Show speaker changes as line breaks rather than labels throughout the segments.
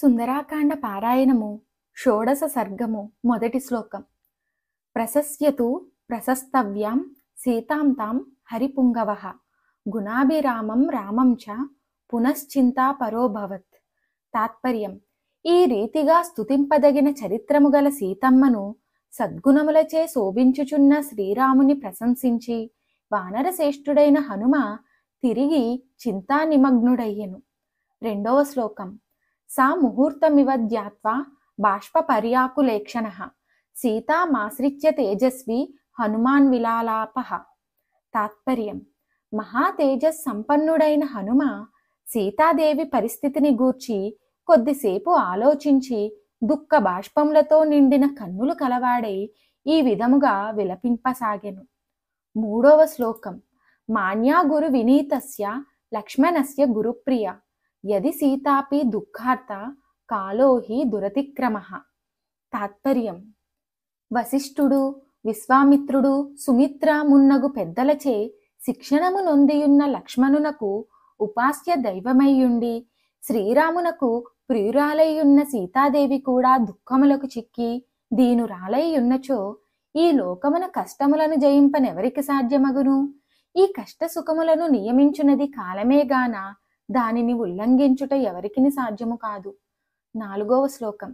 సుందరాకాండ పారాయణము షోడస సర్గము మొదటి శ్లోకం ప్రశస్యతు ప్రశస్తవ్యాం సీతాంతాం హరిపుంగవ గుణాభిరామం రామం చ పునశ్చింతాపరోభవత్ తాత్పర్యం ఈ రీతిగా స్థుతింపదగిన చరిత్రము గల సీతమ్మను సద్గుణములచే శోభించుచున్న శ్రీరాముని ప్రశంసించి వానరశ్రేష్ఠుడైన హనుమ తిరిగి చింతానిమగ్నుడయ్యను రెండవ శ్లోకం సా ముహూర్తమివ ధ్యాత్వా సీతా మాశ్రిత్య తేజస్వి హనుమాన్ విలాలాప తాత్పర్యం మహాతేజస్ సంపన్నుడైన హనుమ సీతాదేవి పరిస్థితిని గూర్చి కొద్దిసేపు ఆలోచించి దుఃఖ బాష్పములతో నిండిన కన్నులు కలవాడై ఈ విధముగా విలపింపసాగెను మూడవ శ్లోకం మాన్యాగురు వినీతస్య లక్ష్మణస్య గురుప్రియ యది సీతాపి దుఃఖార్త కాలోహి దురతిక్రమ తాత్పర్యం వశిష్ఠుడు విశ్వామిత్రుడు సుమిత్ర మున్నగు పెద్దలచే శిక్షణము నొందియున్న లక్ష్మణునకు ఉపాస్య దైవమయ్యుండి శ్రీరామునకు ప్రియురాలయ్యున్న సీతాదేవి కూడా దుఃఖములకు చిక్కి దీను రాలయ్యున్నచో ఈ లోకమున కష్టములను జయింపనెవరికి సాధ్యమగును ఈ కష్ట సుఖములను కాలమేగానా దానిని ఉల్లంఘించుట ఎవరికిని సాధ్యము కాదు నాలుగవ శ్లోకం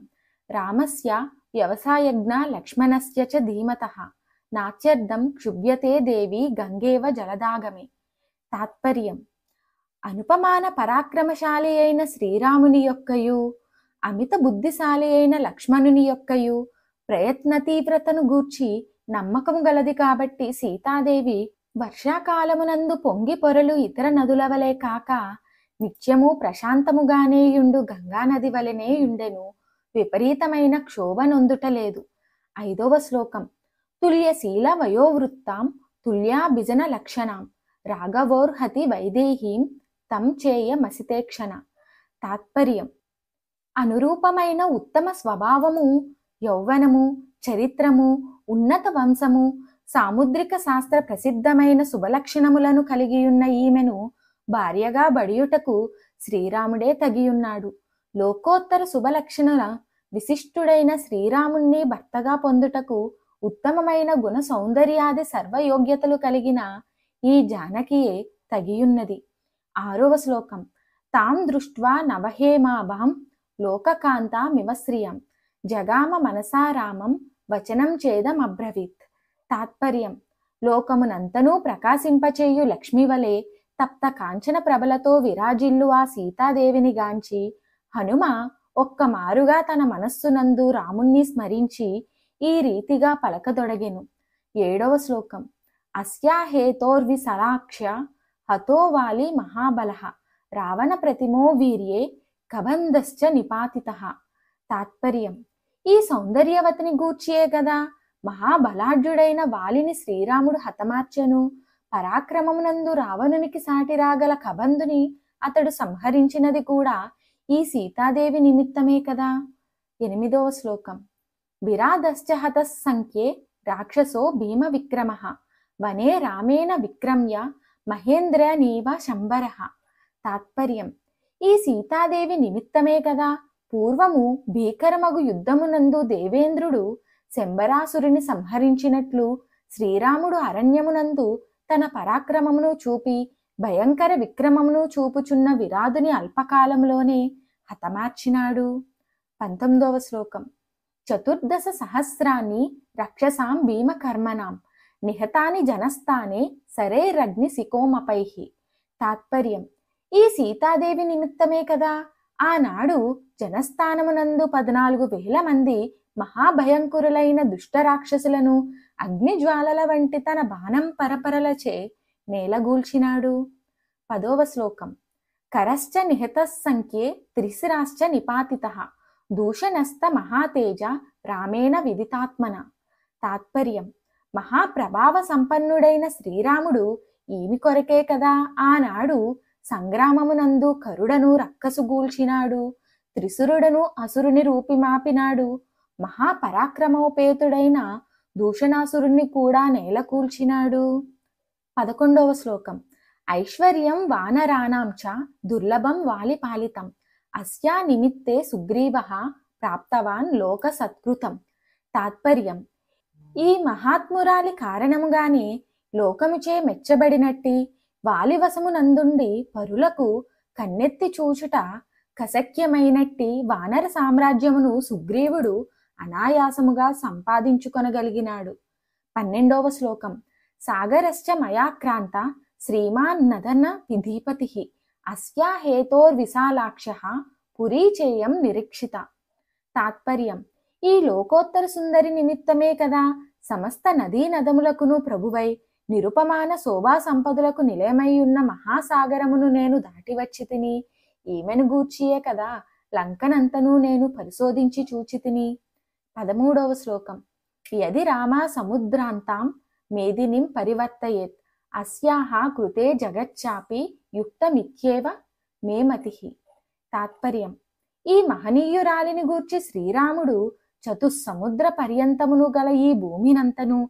రామస్య వ్యవసాయజ్ఞ లక్ష్మణస్య చ ధీమత నాత్యర్థం క్షుభ్యతే దేవి గంగేవ జలదాగమే తాత్పర్యం అనుపమాన పరాక్రమశాలి అయిన శ్రీరాముని యొక్కయు అమిత బుద్ధిశాలి అయిన లక్ష్మణుని యొక్కయు ప్రయత్న తీవ్రతను గూర్చి నమ్మకం గలది కాబట్టి సీతాదేవి వర్షాకాలమునందు పొంగి పొరలు ఇతర నదుల వలె కాక నిత్యము ప్రశాంతముగానేయుండు గంగానది యుండెను విపరీతమైన క్షోభ నొందుటలేదు ఐదవ శ్లోకం తుల్యశీల వయోవృత్తాం తుల్యాభిజన లక్షణాం రాఘవోర్హతి వైదేహీం తం చేయ మసితేక్షణ తాత్పర్యం అనురూపమైన ఉత్తమ స్వభావము యౌవనము చరిత్రము ఉన్నత వంశము సాముద్రిక శాస్త్ర ప్రసిద్ధమైన శుభలక్షణములను కలిగియున్న ఈమెను భార్యగా బడియుటకు శ్రీరాముడే తగియున్నాడు లోకోత్తర శుభలక్షణుల విశిష్టుడైన శ్రీరాముణ్ణి భర్తగా పొందుటకు ఉత్తమమైన గుణ సౌందర్యాది సర్వయోగ్యతలు కలిగిన ఈ జానకియే తగియున్నది ఆరవ శ్లోకం తాం దృష్ట్వా నవహేమాభాం లోకకాంతామివశ్రియం జగామ మనసారామం వచనం చేదమబ్రవీత్ తాత్పర్యం లోకమునంతనూ ప్రకాశింపచేయు లక్ష్మివలే తప్త కాంచన ప్రభలతో విరాజిల్లు ఆ సీతాదేవిని గాంచి హనుమ ఒక్కమారుగా తన మనస్సునందు రాముణ్ణి స్మరించి ఈ రీతిగా పలకదొడగెను ఏడవ శ్లోకం అస్యాహేతోర్వి హతో హతోవాలి మహాబల రావణ ప్రతిమో వీర్యే కబంధశ్చ నిపాతిత తాత్పర్యం ఈ సౌందర్యవతిని గూర్చియే కదా మహాబలాఢ్యుడైన వాలిని శ్రీరాముడు హతమార్చెను పరాక్రమమునందు రావణునికి సాటి రాగల కబంధుని అతడు సంహరించినది కూడా ఈ సీతాదేవి నిమిత్తమే కదా ఎనిమిదవ శ్లోకం విరాధశ్చ సంఖ్యే రాక్షసో భీమ విక్రమ వనే రామేణ విక్రమ్య మహేంద్ర నీవ శంబర తాత్పర్యం ఈ సీతాదేవి నిమిత్తమే కదా పూర్వము భీకరమగు యుద్ధమునందు దేవేంద్రుడు శంబరాసురుని సంహరించినట్లు శ్రీరాముడు అరణ్యమునందు తన పరాక్రమమును చూపి భయంకర విక్రమమును చూపుచున్న విరాధుని అల్పకాలంలోనే హతమార్చినాడు పంతొమ్మిదవ శ్లోకం చతుర్దశ సహస్రాన్ని రక్షసాం భీమకర్మణాం నిహతాని జనస్థానే సరే రగ్ని సికోమపై తాత్పర్యం ఈ సీతాదేవి నిమిత్తమే కదా ఆనాడు జనస్థానమునందు పద్నాలుగు వేల మంది మహాభయంకురులైన దుష్ట రాక్షసులను అగ్నిజ్వాలల వంటి తన బాణం పరపరలచే నేలగూల్చినాడు పదోవ శ్లోకం కరశ్చ నిహత సంఖ్యే త్రిశిరాశ్చ నిపాతిత దూషణస్థ మహాతేజ రామేణ విదితాత్మన తాత్పర్యం మహాప్రభావ సంపన్నుడైన శ్రీరాముడు ఏమి కొరకే కదా ఆనాడు సంగ్రామమునందు కరుడను రక్కసుగూల్చినాడు త్రిసురుడను అసురుని రూపిమాపినాడు మహాపరాక్రమోపేతుడైన దూషణాసురుణ్ణి కూడా నేలకూల్చినాడు పదకొండవ శ్లోకం ఐశ్వర్యం వానరాణాంచ దుర్లభం వాలిపాలితం అస్యా నిమిత్తే సుగ్రీవ ప్రాప్తవాన్ లోక సత్కృతం తాత్పర్యం ఈ మహాత్మురాలి కారణముగానే లోకముచే మెచ్చబడినట్టి వాలివశమునందుండి పరులకు కన్నెత్తి చూచుట కసక్యమైనట్టి వానర సామ్రాజ్యమును సుగ్రీవుడు అనాయాసముగా సంపాదించుకొనగలిగినాడు పన్నెండవ శ్లోకం సాగరశ్చ మయాక్రాంత శ్రీమాన్ నదన విధీపతి అస్యా హేతోర్విశాలాక్ష పురీచేయం నిరీక్షిత తాత్పర్యం ఈ లోకోత్తర సుందరి నిమిత్తమే కదా సమస్త నదీ నదములకును ప్రభువై నిరుపమాన శోభా సంపదులకు నిలయమై ఉన్న మహాసాగరమును నేను దాటివచ్చి తిని ఈమెను గూర్చియే కదా లంకనంతను నేను పరిశోధించి చూచితిని పదమూడవ శ్లోకం యది రామ సముద్రాంతాం మేదినిం పరివర్తయేత్ అస్యాహ కృతే జగచ్చాపి యుక్తమిత్యేవ మేమతి తాత్పర్యం ఈ మహనీయురాలిని గూర్చి శ్రీరాముడు చతుస్సముద్ర పర్యంతమును గల ఈ భూమినంతను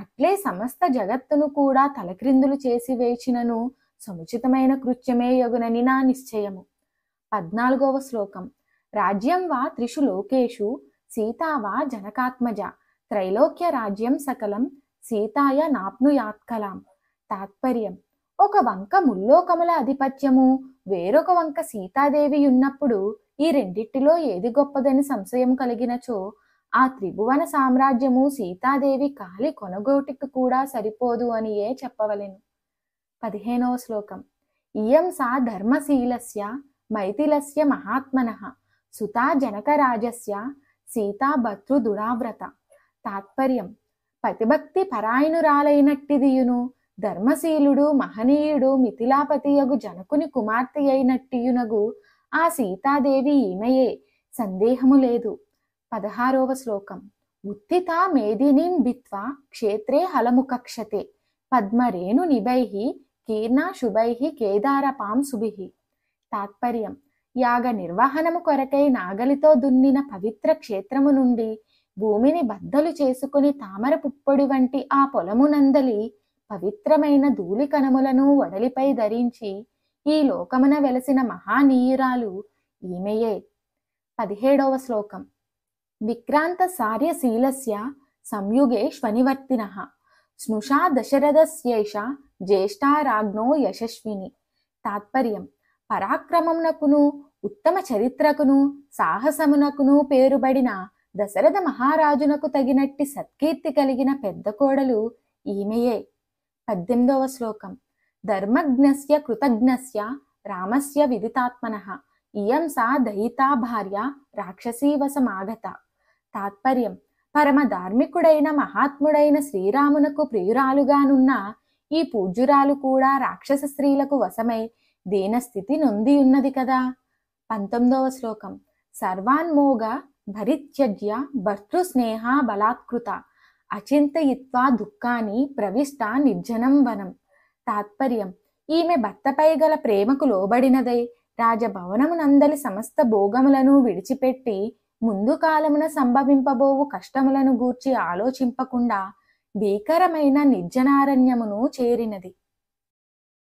అట్లే సమస్త జగత్తును కూడా తలక్రిందులు చేసి వేచినను సముచితమైన కృత్యమే యగునని నా నిశ్చయము పద్నాలుగవ శ్లోకం రాజ్యం వా త్రిషు లోకేషు సీతావా జనకాత్మజ త్రైలోక్య రాజ్యం సకలం సీతాయ నాప్నుయాత్కలాం తాత్పర్యం ఒక వంక ముల్లోకముల ఆధిపత్యము వేరొక వంక సీతాదేవి ఉన్నప్పుడు ఈ రెండిటిలో ఏది గొప్పదని సంశయం కలిగినచో ఆ త్రిభువన సామ్రాజ్యము సీతాదేవి కాలి కొనగోటికి కూడా సరిపోదు అని ఏ చెప్పవలెను పదిహేనవ శ్లోకం ఇయం సా ధర్మశీలస్య మైథిలస్య మహాత్మన సుతా జనకరాజస్య సీతాభద్రు దురావ్రత తాత్పర్యం పతిభక్తి పరాయణురాలైనట్టిదియును ధర్మశీలుడు మహనీయుడు మిథిలాపతియగు జనకుని కుమార్తె అయినట్టియునగు ఆ సీతాదేవి ఈమెయే సందేహము లేదు పదహారవ శ్లోకం ఉత్తిత మేదినీం బిత్వా క్షేత్రే హలముకక్షతే పద్మరేణు నిభై శుభై కేదారపాం శుభి తాత్పర్యం యాగ నిర్వహణము కొరకై నాగలితో దున్నిన పవిత్ర క్షేత్రము నుండి భూమిని బద్దలు చేసుకుని తామర పుప్పొడి వంటి ఆ పొలమునందలి పవిత్రమైన ధూళి కణములను వడలిపై ధరించి ఈ లోకమున వెలసిన మహానీయురాలు ఈమెయే పదిహేడవ శ్లోకం విక్రాంత సార్యశీలస్య సంయుగే శ్వనివర్తిన స్నుషా దశరథస్యేష జ్యేష్ఠారాజ్ఞో యశస్విని తాత్పర్యం పరాక్రమంనకును ఉత్తమ చరిత్రకును సాహసమునకును పేరుబడిన దశరథ మహారాజునకు తగినట్టి సత్కీర్తి కలిగిన పెద్ద కోడలు ఈమెయే పద్దెనిమిదవ శ్లోకం ధర్మజ్ఞస్య కృతజ్ఞస్య రామస్య విదితాత్మన ఇయం సా దయితా భార్య రాక్షసీవసమాగత తాత్పర్యం పరమ ధార్మికుడైన మహాత్ముడైన శ్రీరామునకు ప్రియురాలుగానున్న ఈ పూజ్యురాలు కూడా రాక్షస స్త్రీలకు వశమై దీనస్థితి నొంది ఉన్నది కదా పంతొమ్మిదవ శ్లోకం సర్వాన్మోగ భరిత్యజ్య భర్తృస్నేహ బలాత్కృత అచింతయిత్వా దుఃఖాన్ని ప్రవిష్ట నిర్జనం వనం తాత్పర్యం ఈమె భర్తపై గల ప్రేమకు లోబడినదై రాజభవనమునందలి సమస్త భోగములను విడిచిపెట్టి ముందు కాలమున సంభవింపబోవు కష్టములను గూర్చి ఆలోచింపకుండా భీకరమైన నిర్జనారణ్యమును చేరినది